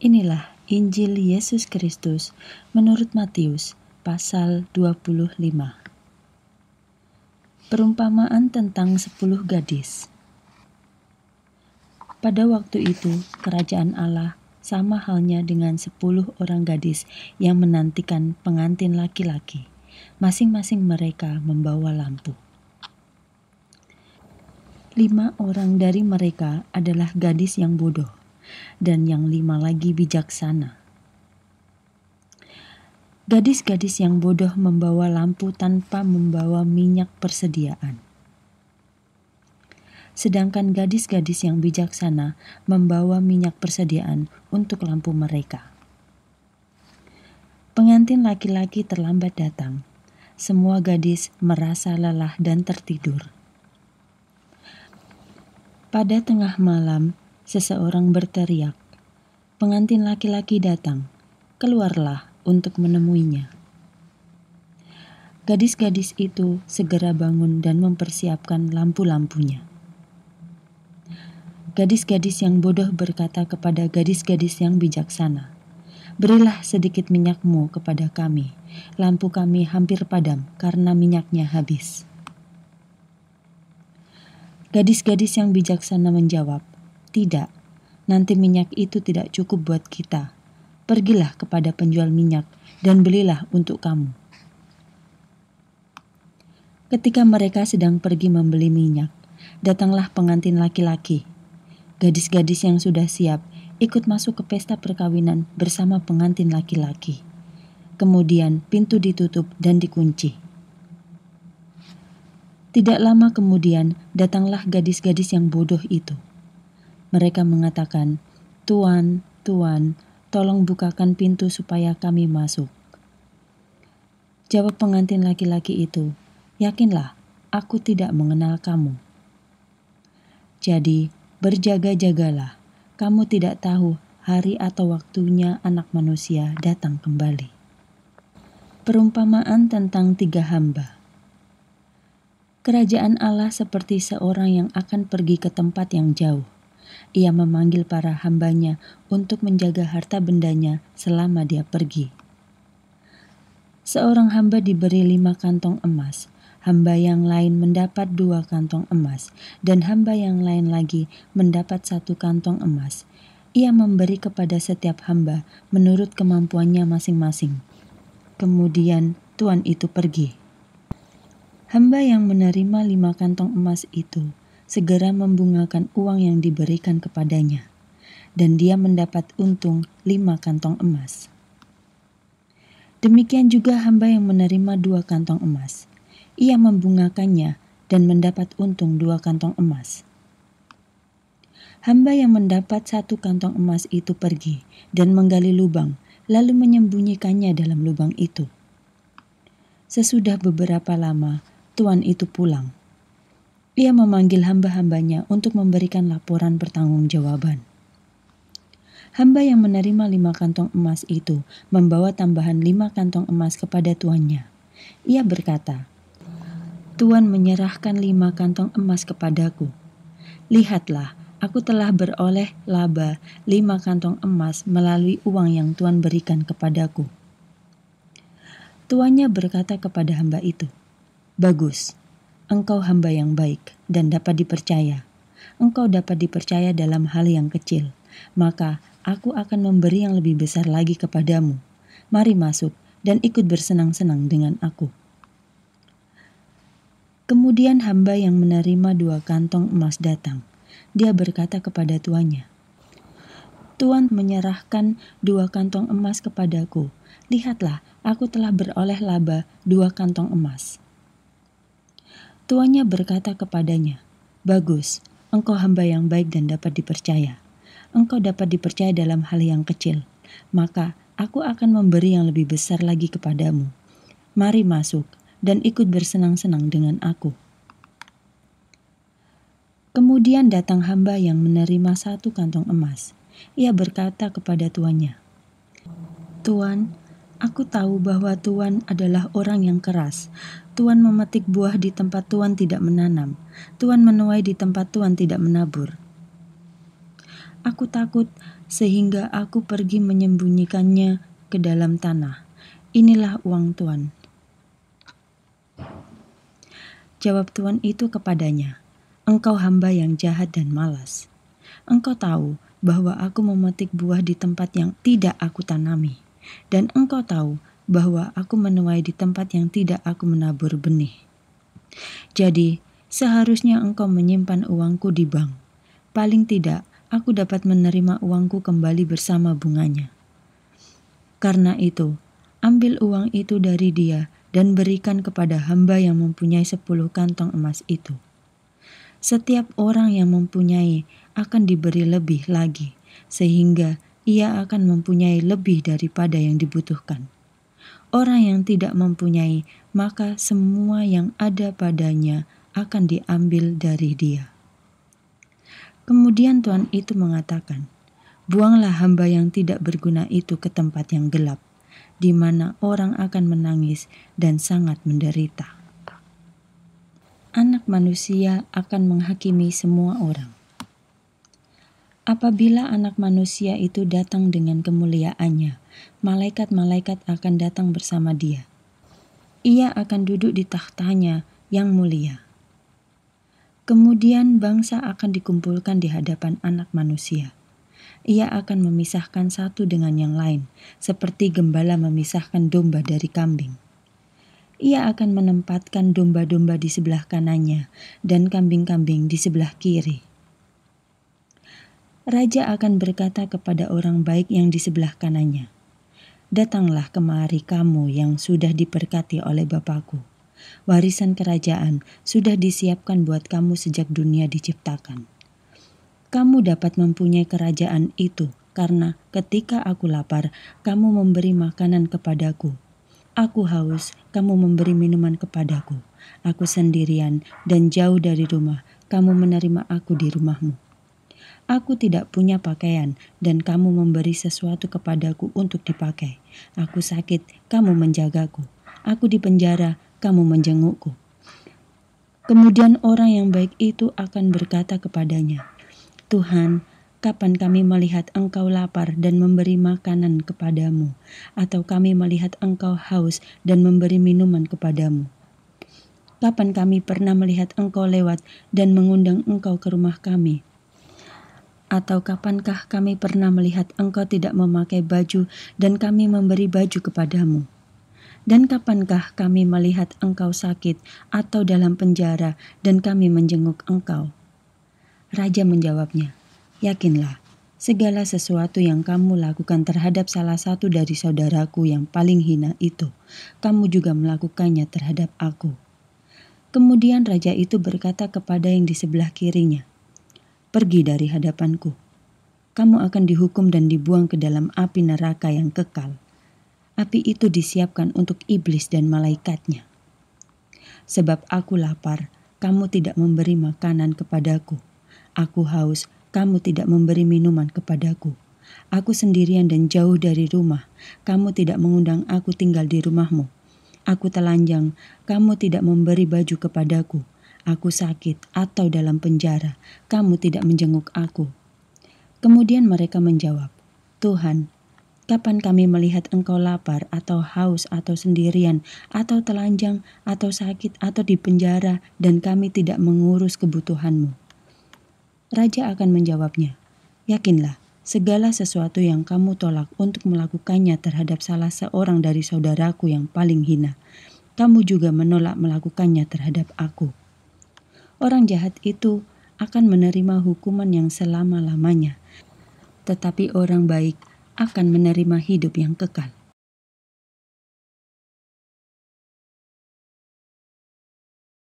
Inilah Injil Yesus Kristus menurut Matius pasal 25. Perumpamaan tentang sepuluh gadis. Pada waktu itu, kerajaan Allah sama halnya dengan sepuluh orang gadis yang menantikan pengantin laki-laki. Masing-masing mereka membawa lampu. Lima orang dari mereka adalah gadis yang bodoh dan yang lima lagi bijaksana. Gadis-gadis yang bodoh membawa lampu tanpa membawa minyak persediaan. Sedangkan gadis-gadis yang bijaksana membawa minyak persediaan untuk lampu mereka. Pengantin laki-laki terlambat datang. Semua gadis merasa lelah dan tertidur. Pada tengah malam, seseorang berteriak, "Pengantin laki-laki datang, keluarlah untuk menemuinya." Gadis-gadis itu segera bangun dan mempersiapkan lampu-lampunya. Gadis-gadis yang bodoh berkata kepada gadis-gadis yang bijaksana, "Berilah sedikit minyakmu kepada kami. Lampu kami hampir padam karena minyaknya habis." Gadis-gadis yang bijaksana menjawab, tidak, nanti minyak itu tidak cukup buat kita. Pergilah kepada penjual minyak dan belilah untuk kamu. Ketika mereka sedang pergi membeli minyak, datanglah pengantin laki-laki. Gadis-gadis yang sudah siap ikut masuk ke pesta perkawinan bersama pengantin laki-laki. Kemudian pintu ditutup dan dikunci. Tidak lama kemudian datanglah gadis-gadis yang bodoh itu. Mereka mengatakan, "Tuan, Tuan, tolong bukakan pintu supaya kami masuk." Jawab pengantin laki-laki itu, "Yakinlah, aku tidak mengenal kamu." Jadi, berjaga-jagalah. Kamu tidak tahu hari atau waktunya anak manusia datang kembali. Perumpamaan tentang tiga hamba. Kerajaan Allah seperti seorang yang akan pergi ke tempat yang jauh ia memanggil para hambanya untuk menjaga harta bendanya selama dia pergi. Seorang hamba diberi lima kantong emas, hamba yang lain mendapat dua kantong emas, dan hamba yang lain lagi mendapat satu kantong emas. Ia memberi kepada setiap hamba menurut kemampuannya masing-masing. Kemudian tuan itu pergi. Hamba yang menerima lima kantong emas itu segera membungakan uang yang diberikan kepadanya, dan dia mendapat untung lima kantong emas. Demikian juga hamba yang menerima dua kantong emas. Ia membungakannya dan mendapat untung dua kantong emas. Hamba yang mendapat satu kantong emas itu pergi dan menggali lubang, lalu menyembunyikannya dalam lubang itu. Sesudah beberapa lama, tuan itu pulang ia memanggil hamba-hambanya untuk memberikan laporan pertanggungjawaban. Hamba yang menerima lima kantong emas itu membawa tambahan lima kantong emas kepada tuannya. Ia berkata, Tuan menyerahkan lima kantong emas kepadaku. Lihatlah, aku telah beroleh laba lima kantong emas melalui uang yang tuan berikan kepadaku. Tuannya berkata kepada hamba itu, Bagus, engkau hamba yang baik dan dapat dipercaya. Engkau dapat dipercaya dalam hal yang kecil, maka aku akan memberi yang lebih besar lagi kepadamu. Mari masuk dan ikut bersenang-senang dengan aku. Kemudian hamba yang menerima dua kantong emas datang. Dia berkata kepada tuannya, Tuan menyerahkan dua kantong emas kepadaku. Lihatlah, aku telah beroleh laba dua kantong emas. Tuannya berkata kepadanya, Bagus, engkau hamba yang baik dan dapat dipercaya. Engkau dapat dipercaya dalam hal yang kecil. Maka aku akan memberi yang lebih besar lagi kepadamu. Mari masuk dan ikut bersenang-senang dengan aku. Kemudian datang hamba yang menerima satu kantong emas. Ia berkata kepada tuannya, "Tuan, aku tahu bahwa tuan adalah orang yang keras, Tuan memetik buah di tempat tuan tidak menanam. Tuan menuai di tempat tuan tidak menabur. Aku takut sehingga aku pergi menyembunyikannya ke dalam tanah. Inilah uang tuan. Jawab tuan itu kepadanya, Engkau hamba yang jahat dan malas. Engkau tahu bahwa aku memetik buah di tempat yang tidak aku tanami. Dan engkau tahu bahwa aku menuai di tempat yang tidak aku menabur benih. Jadi, seharusnya engkau menyimpan uangku di bank. Paling tidak, aku dapat menerima uangku kembali bersama bunganya. Karena itu, ambil uang itu dari dia dan berikan kepada hamba yang mempunyai sepuluh kantong emas itu. Setiap orang yang mempunyai akan diberi lebih lagi, sehingga ia akan mempunyai lebih daripada yang dibutuhkan. Orang yang tidak mempunyai, maka semua yang ada padanya akan diambil dari dia. Kemudian Tuhan itu mengatakan, Buanglah hamba yang tidak berguna itu ke tempat yang gelap, di mana orang akan menangis dan sangat menderita. Anak manusia akan menghakimi semua orang. Apabila anak manusia itu datang dengan kemuliaannya, malaikat-malaikat akan datang bersama dia. Ia akan duduk di tahtanya yang mulia. Kemudian bangsa akan dikumpulkan di hadapan anak manusia. Ia akan memisahkan satu dengan yang lain, seperti gembala memisahkan domba dari kambing. Ia akan menempatkan domba-domba di sebelah kanannya dan kambing-kambing di sebelah kiri raja akan berkata kepada orang baik yang di sebelah kanannya, Datanglah kemari kamu yang sudah diberkati oleh Bapakku. Warisan kerajaan sudah disiapkan buat kamu sejak dunia diciptakan. Kamu dapat mempunyai kerajaan itu karena ketika aku lapar, kamu memberi makanan kepadaku. Aku haus, kamu memberi minuman kepadaku. Aku sendirian dan jauh dari rumah, kamu menerima aku di rumahmu. Aku tidak punya pakaian, dan kamu memberi sesuatu kepadaku untuk dipakai. Aku sakit, kamu menjagaku. Aku di penjara, kamu menjengukku. Kemudian orang yang baik itu akan berkata kepadanya, Tuhan, kapan kami melihat engkau lapar dan memberi makanan kepadamu, atau kami melihat engkau haus dan memberi minuman kepadamu? Kapan kami pernah melihat engkau lewat dan mengundang engkau ke rumah kami?' Atau kapankah kami pernah melihat engkau tidak memakai baju dan kami memberi baju kepadamu? Dan kapankah kami melihat engkau sakit atau dalam penjara dan kami menjenguk engkau? Raja menjawabnya, Yakinlah, segala sesuatu yang kamu lakukan terhadap salah satu dari saudaraku yang paling hina itu, kamu juga melakukannya terhadap aku. Kemudian raja itu berkata kepada yang di sebelah kirinya, Pergi dari hadapanku. Kamu akan dihukum dan dibuang ke dalam api neraka yang kekal. Api itu disiapkan untuk iblis dan malaikatnya. Sebab aku lapar, kamu tidak memberi makanan kepadaku. Aku haus, kamu tidak memberi minuman kepadaku. Aku sendirian dan jauh dari rumah. Kamu tidak mengundang aku tinggal di rumahmu. Aku telanjang, kamu tidak memberi baju kepadaku aku sakit atau dalam penjara, kamu tidak menjenguk aku. Kemudian mereka menjawab, Tuhan, kapan kami melihat engkau lapar atau haus atau sendirian atau telanjang atau sakit atau di penjara dan kami tidak mengurus kebutuhanmu? Raja akan menjawabnya, Yakinlah, segala sesuatu yang kamu tolak untuk melakukannya terhadap salah seorang dari saudaraku yang paling hina, kamu juga menolak melakukannya terhadap aku orang jahat itu akan menerima hukuman yang selama-lamanya, tetapi orang baik akan menerima hidup yang kekal.